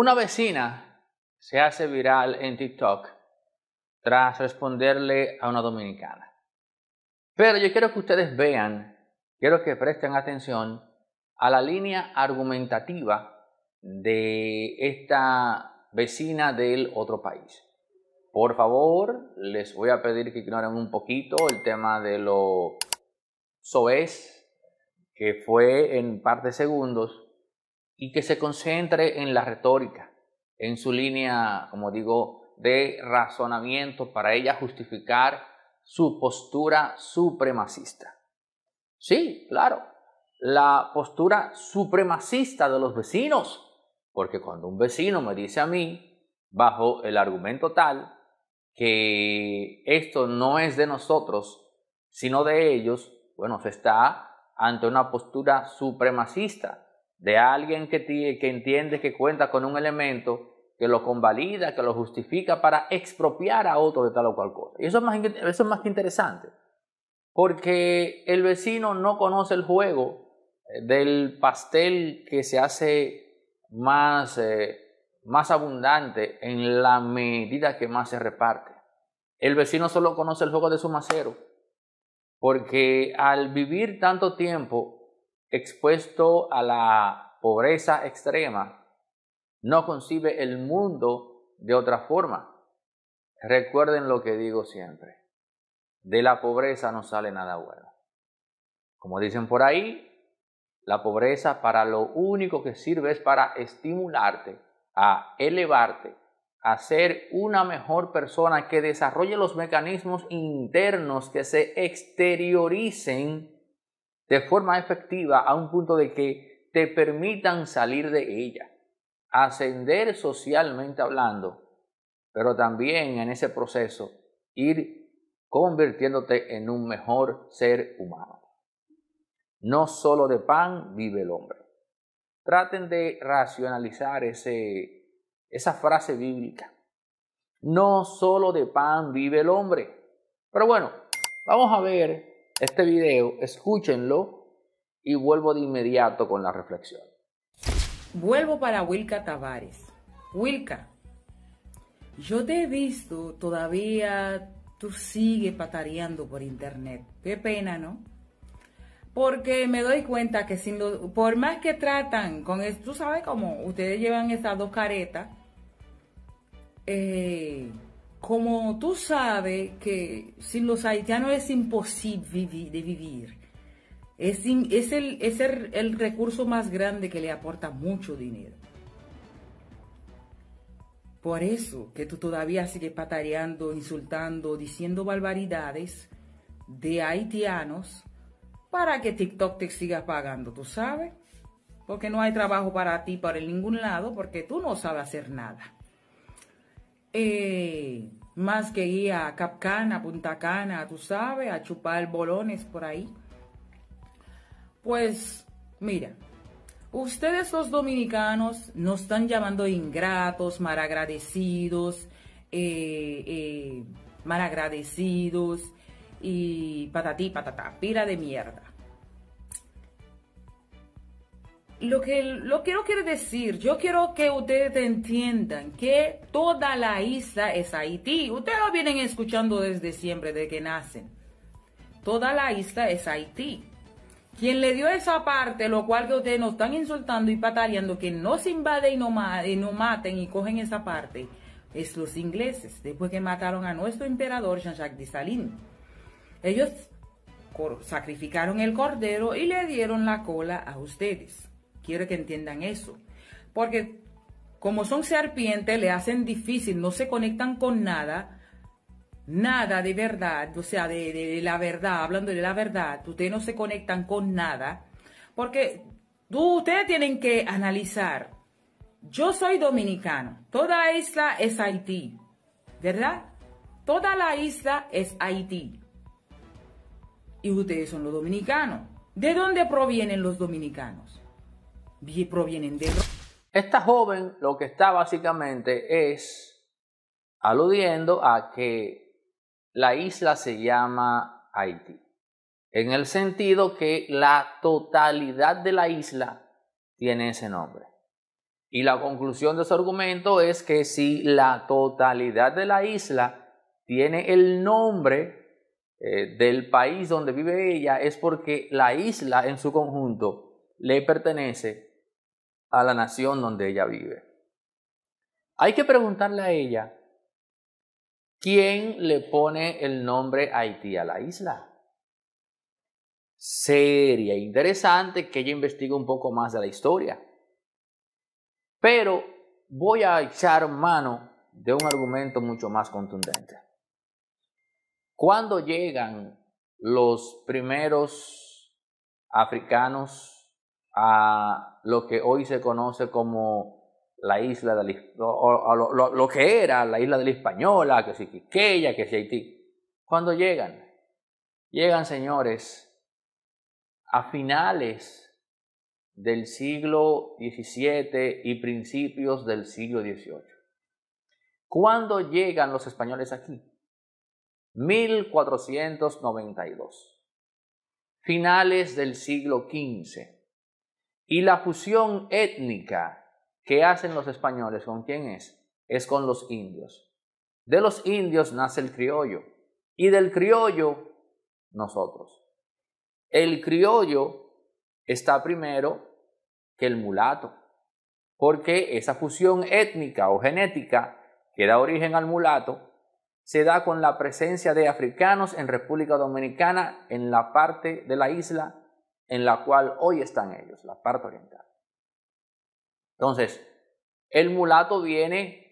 Una vecina se hace viral en TikTok tras responderle a una dominicana. Pero yo quiero que ustedes vean, quiero que presten atención a la línea argumentativa de esta vecina del otro país. Por favor, les voy a pedir que ignoren un poquito el tema de lo soez, que fue en parte segundos, y que se concentre en la retórica, en su línea, como digo, de razonamiento para ella justificar su postura supremacista. Sí, claro, la postura supremacista de los vecinos, porque cuando un vecino me dice a mí, bajo el argumento tal, que esto no es de nosotros, sino de ellos, bueno, se está ante una postura supremacista de alguien que, que entiende que cuenta con un elemento que lo convalida, que lo justifica para expropiar a otro de tal o cual cosa. Y eso es más, es más que interesante, porque el vecino no conoce el juego eh, del pastel que se hace más, eh, más abundante en la medida que más se reparte. El vecino solo conoce el juego de su macero, porque al vivir tanto tiempo expuesto a la pobreza extrema, no concibe el mundo de otra forma. Recuerden lo que digo siempre, de la pobreza no sale nada bueno. Como dicen por ahí, la pobreza para lo único que sirve es para estimularte, a elevarte, a ser una mejor persona que desarrolle los mecanismos internos que se exterioricen de forma efectiva a un punto de que te permitan salir de ella, ascender socialmente hablando, pero también en ese proceso ir convirtiéndote en un mejor ser humano. No solo de pan vive el hombre. Traten de racionalizar ese, esa frase bíblica. No solo de pan vive el hombre. Pero bueno, vamos a ver este video, escúchenlo y vuelvo de inmediato con la reflexión. Vuelvo para Wilka Tavares. Wilka, yo te he visto todavía, tú sigues patareando por internet. Qué pena, ¿no? Porque me doy cuenta que sin por más que tratan con esto, tú sabes cómo ustedes llevan esas dos caretas, eh, como tú sabes que sin los haitianos es imposible vivir, de vivir, es, el, recurso más grande que le aporta mucho dinero. Por eso que tú todavía sigues patareando, insultando, diciendo barbaridades de haitianos para que TikTok te siga pagando, ¿tú sabes? Porque no hay trabajo para ti, para ningún lado, porque tú no sabes hacer nada. Eh, más que ir a Capcana, Punta Cana, tú sabes, a chupar bolones por ahí. Pues, mira, ustedes los dominicanos nos están llamando ingratos, malagradecidos, eh, eh, malagradecidos y patatí, patatá, pila de mierda lo que lo quiero quiere decir, yo quiero que ustedes entiendan que toda la isla es Haití. Ustedes lo vienen escuchando desde siempre, desde que nacen. Toda la isla es Haití. Quien le dio esa parte, lo cual que ustedes nos están insultando y pataleando, que no se invade y no, no maten y cogen esa parte, es los ingleses, después que mataron a nuestro emperador Jean-Jacques Dessalines. Ellos sacrificaron el cordero y le dieron la cola a ustedes. Quiero que entiendan eso. Porque como son serpientes, le hacen difícil, no se conectan con nada, nada de verdad, o sea, de, la verdad, hablando de la verdad, ustedes no se conectan con nada, porque ustedes tienen que analizar. Yo soy dominicano, toda isla es Haití, ¿verdad? Toda la isla es Haití. Y ustedes son los dominicanos. ¿De dónde provienen los dominicanos? provienen Esta joven lo que está básicamente es aludiendo a que la isla se llama Haití, en el sentido que la totalidad de la isla tiene ese nombre. Y la conclusión de su argumento es que si la totalidad de la isla tiene el nombre eh, del país donde vive ella, es porque la isla en su conjunto le pertenece a la nación donde ella vive. Hay que preguntarle a ella, ¿quién le pone el nombre Haití a la isla? Sería interesante que ella investigue un poco más de la historia. Pero voy a echar mano de un argumento mucho más contundente. Cuando llegan los primeros africanos a lo que hoy se conoce como la isla de la, lo, que era la isla de la Española, que es Quiqueya, que es Haití. Cuando llegan, llegan, señores, a finales del siglo XVII y principios del siglo XVIII. ¿Cuándo llegan los españoles aquí? 1492. Finales del siglo XV. Y la fusión étnica que hacen los españoles, ¿con quién es? Es con los indios. De los indios nace el criollo y del criollo nosotros. El criollo está primero que el mulato, porque esa fusión étnica o genética que da origen al mulato se da con la presencia de africanos en República Dominicana en la parte de la isla en la cual hoy están ellos, la parte oriental. Entonces, el mulato viene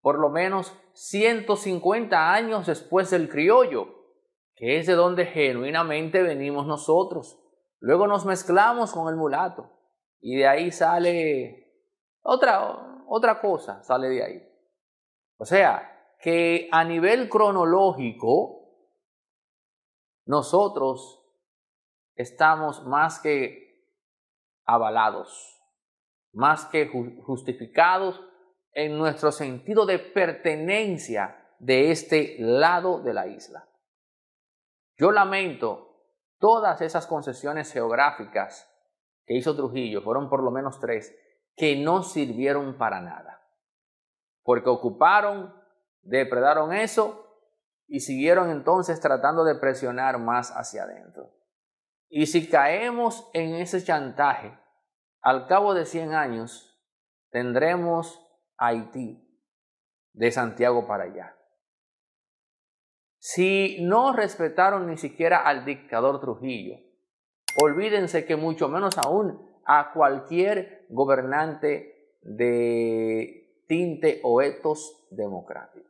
por lo menos 150 años después del criollo, que es de donde genuinamente venimos nosotros. Luego nos mezclamos con el mulato y de ahí sale otra, otra cosa, sale de ahí. O sea, que a nivel cronológico, nosotros estamos más que avalados, más que justificados en nuestro sentido de pertenencia de este lado de la isla. Yo lamento todas esas concesiones geográficas que hizo Trujillo, fueron por lo menos tres, que no sirvieron para nada, porque ocuparon, depredaron eso y siguieron entonces tratando de presionar más hacia adentro. Y si caemos en ese chantaje, al cabo de 100 años, tendremos Haití de Santiago para allá. Si no respetaron ni siquiera al dictador Trujillo, olvídense que mucho menos aún a cualquier gobernante de tinte o etos democrático.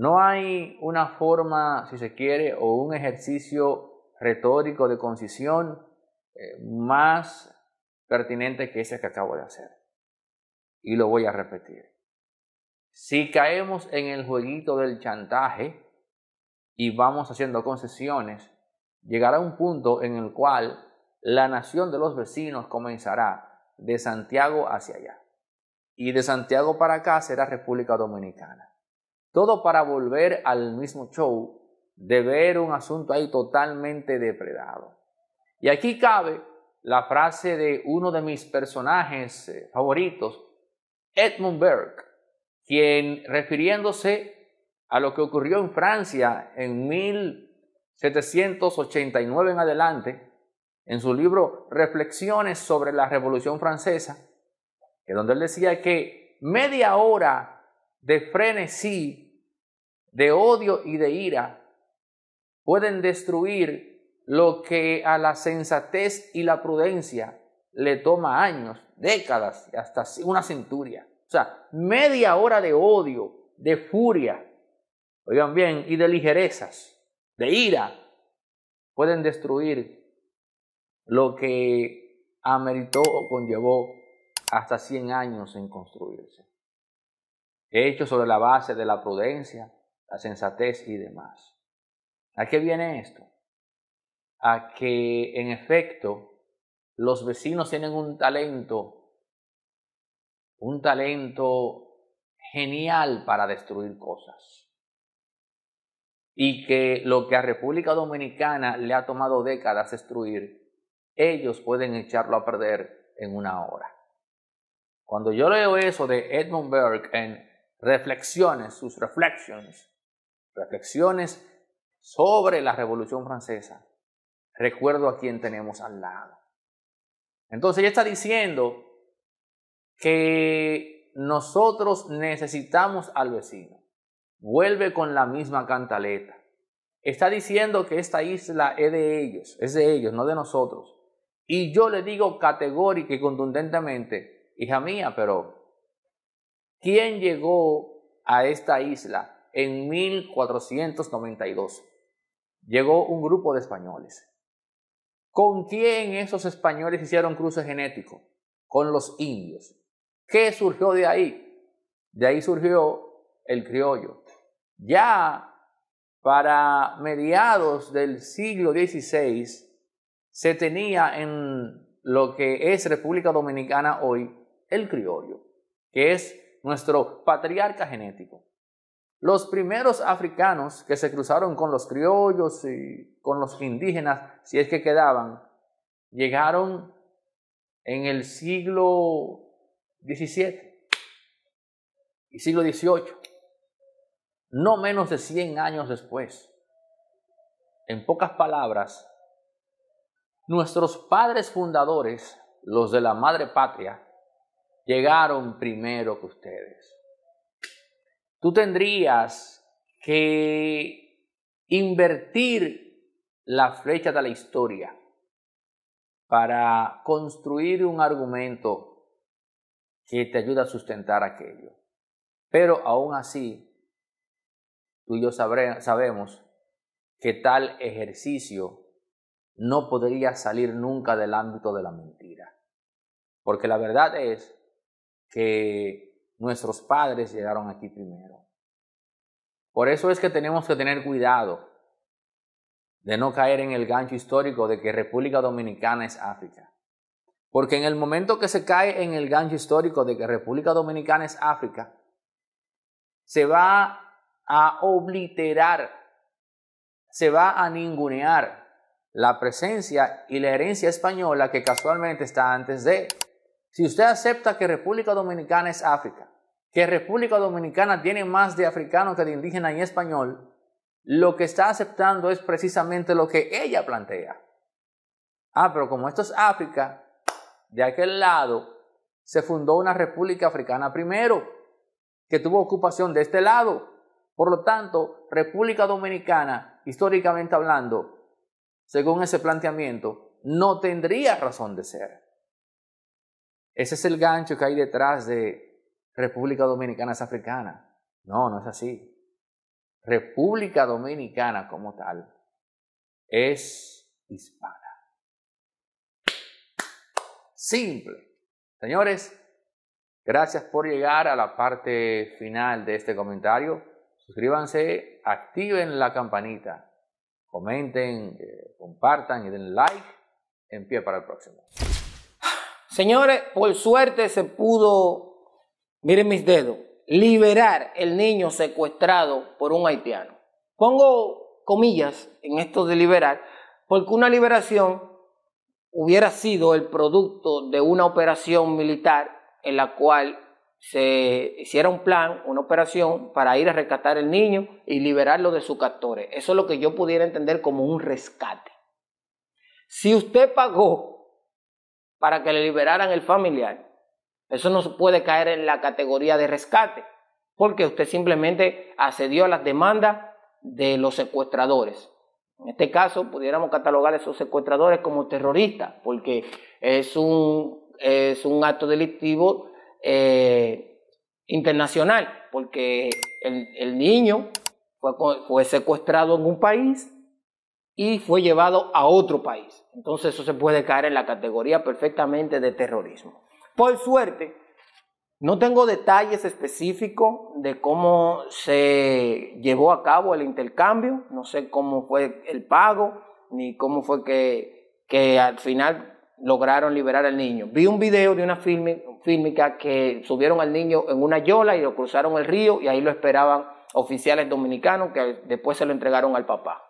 No hay una forma, si se quiere, o un ejercicio retórico de concisión eh, más pertinente que ese que acabo de hacer. Y lo voy a repetir. Si caemos en el jueguito del chantaje y vamos haciendo concesiones, llegará un punto en el cual la nación de los vecinos comenzará de Santiago hacia allá. Y de Santiago para acá será República Dominicana. Todo para volver al mismo show de ver un asunto ahí totalmente depredado. Y aquí cabe la frase de uno de mis personajes eh, favoritos, Edmund Burke, quien refiriéndose a lo que ocurrió en Francia en 1789 en adelante, en su libro Reflexiones sobre la Revolución Francesa, que donde él decía que media hora de frenesí, de odio y de ira pueden destruir lo que a la sensatez y la prudencia le toma años, décadas, hasta una centuria. O sea, media hora de odio, de furia, oigan bien, y de ligerezas, de ira, pueden destruir lo que ameritó o conllevó hasta 100 años en construirse hecho sobre la base de la prudencia, la sensatez y demás. ¿A qué viene esto? A que en efecto los vecinos tienen un talento, un talento genial para destruir cosas. Y que lo que a República Dominicana le ha tomado décadas destruir, ellos pueden echarlo a perder en una hora. Cuando yo leo eso de Edmund Burke en reflexiones, sus reflexiones, reflexiones sobre la Revolución Francesa. Recuerdo a quien tenemos al lado. Entonces ella está diciendo que nosotros necesitamos al vecino. Vuelve con la misma cantaleta. Está diciendo que esta isla es de ellos, es de ellos, no de nosotros. Y yo le digo categórica y contundentemente, hija mía, pero ¿Quién llegó a esta isla en 1492? Llegó un grupo de españoles. ¿Con quién esos españoles hicieron cruce genético? Con los indios. ¿Qué surgió de ahí? De ahí surgió el criollo. Ya para mediados del siglo XVI se tenía en lo que es República Dominicana hoy el criollo, que es nuestro patriarca genético. Los primeros africanos que se cruzaron con los criollos y con los indígenas, si es que quedaban, llegaron en el siglo XVII y siglo XVIII, no menos de 100 años después. En pocas palabras, nuestros padres fundadores, los de la madre patria, llegaron primero que ustedes. Tú tendrías que invertir la flecha de la historia para construir un argumento que te ayude a sustentar aquello. Pero aún así, tú y yo sabemos que tal ejercicio no podría salir nunca del ámbito de la mentira. Porque la verdad es que nuestros padres llegaron aquí primero. Por eso es que tenemos que tener cuidado de no caer en el gancho histórico de que República Dominicana es África. Porque en el momento que se cae en el gancho histórico de que República Dominicana es África, se va a obliterar, se va a ningunear la presencia y la herencia española que casualmente está antes de si usted acepta que República Dominicana es África, que República Dominicana tiene más de africano que de indígena y español, lo que está aceptando es precisamente lo que ella plantea. Ah, pero como esto es África, de aquel lado se fundó una república africana primero, que tuvo ocupación de este lado. Por lo tanto, República Dominicana, históricamente hablando, según ese planteamiento, no tendría razón de ser. Ese es el gancho que hay detrás de República Dominicana es africana. No, no es así. República Dominicana como tal es hispana. Simple. Señores, gracias por llegar a la parte final de este comentario. Suscríbanse, activen la campanita, comenten, eh, compartan y den like. En pie para el próximo. Señores, por suerte se pudo, miren mis dedos, liberar el niño secuestrado por un haitiano. Pongo comillas en esto de liberar, porque una liberación hubiera sido el producto de una operación militar en la cual se hiciera un plan, una operación para ir a rescatar al niño y liberarlo de sus captores. Eso es lo que yo pudiera entender como un rescate. Si usted pagó para que le liberaran el familiar. Eso no puede caer en la categoría de rescate, porque usted simplemente accedió a las demandas de los secuestradores. En este caso, pudiéramos catalogar a esos secuestradores como terroristas, porque es un, es un acto delictivo eh, internacional, porque el, niño fue, fue secuestrado en un país, y fue llevado a otro país. Entonces eso se puede caer en la categoría perfectamente de terrorismo. Por suerte, no tengo detalles específicos de cómo se llevó a cabo el intercambio, no sé cómo fue el pago, ni cómo fue que, que al final lograron liberar al niño. Vi un video de una fílmica que subieron al niño en una yola y lo cruzaron el río y ahí lo esperaban oficiales dominicanos que después se lo entregaron al papá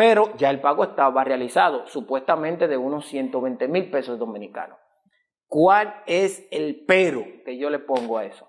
pero ya el pago estaba realizado, supuestamente de unos 120 mil pesos dominicanos. ¿Cuál es el pero que yo le pongo a eso?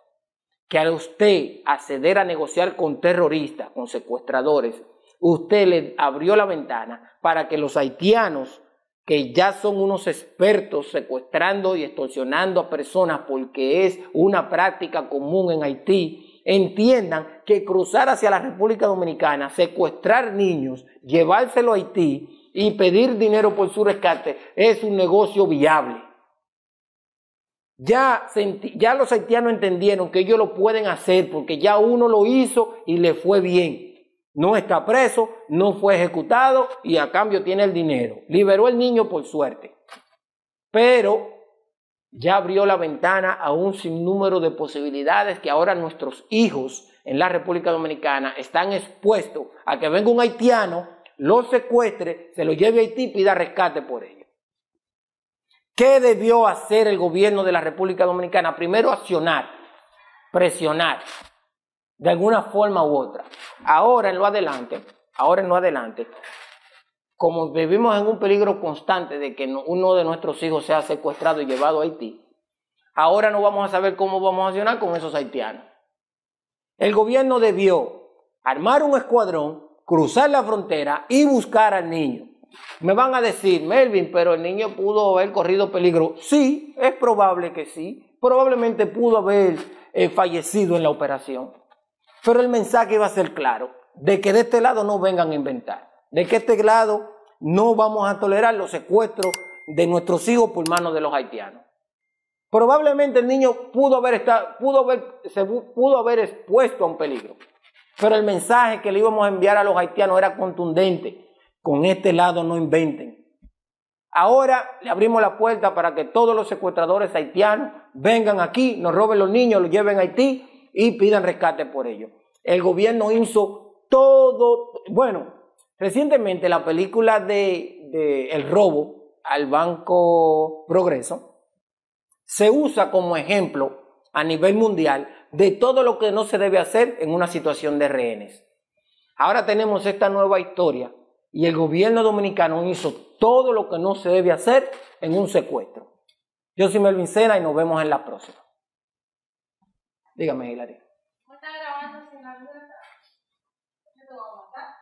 Que al usted acceder a negociar con terroristas, con secuestradores, usted le abrió la ventana para que los haitianos, que ya son unos expertos secuestrando y extorsionando a personas porque es una práctica común en Haití, entiendan que cruzar hacia la República Dominicana, secuestrar niños, llevárselo a Haití y pedir dinero por su rescate es un negocio viable. Ya, ya los haitianos entendieron que ellos lo pueden hacer porque ya uno lo hizo y le fue bien. No está preso, no fue ejecutado y a cambio tiene el dinero. Liberó el niño por suerte. Pero ya abrió la ventana a un sinnúmero de posibilidades que ahora nuestros hijos en la República Dominicana están expuestos a que venga un haitiano, lo secuestre, se lo lleve a Haití y pida rescate por ello. ¿Qué debió hacer el gobierno de la República Dominicana? Primero accionar, presionar, de alguna forma u otra. Ahora en lo adelante, ahora en lo adelante, como vivimos en un peligro constante de que uno de nuestros hijos sea secuestrado y llevado a Haití, ahora no vamos a saber cómo vamos a accionar con esos haitianos. El gobierno debió armar un escuadrón, cruzar la frontera y buscar al niño. Me van a decir, Melvin, pero el niño pudo haber corrido peligro. Sí, es probable que sí. Probablemente pudo haber eh, fallecido en la operación. Pero el mensaje iba a ser claro, de que de este lado no vengan a inventar de que este lado no vamos a tolerar los secuestros de nuestros hijos por manos de los haitianos. Probablemente el niño pudo haber, estado, pudo haber, se pudo haber expuesto a un peligro, pero el mensaje que le íbamos a enviar a los haitianos era contundente. Con este lado no inventen. Ahora le abrimos la puerta para que todos los secuestradores haitianos vengan aquí, nos roben los niños, los lleven a Haití y pidan rescate por ellos. El gobierno hizo todo, bueno, Recientemente la película de, El robo al Banco Progreso se usa como ejemplo a nivel mundial de todo lo que no se debe hacer en una situación de rehenes. Ahora tenemos esta nueva historia y el gobierno dominicano hizo todo lo que no se debe hacer en un secuestro. Yo soy Melvin Sena y nos vemos en la próxima. Dígame, Hilari.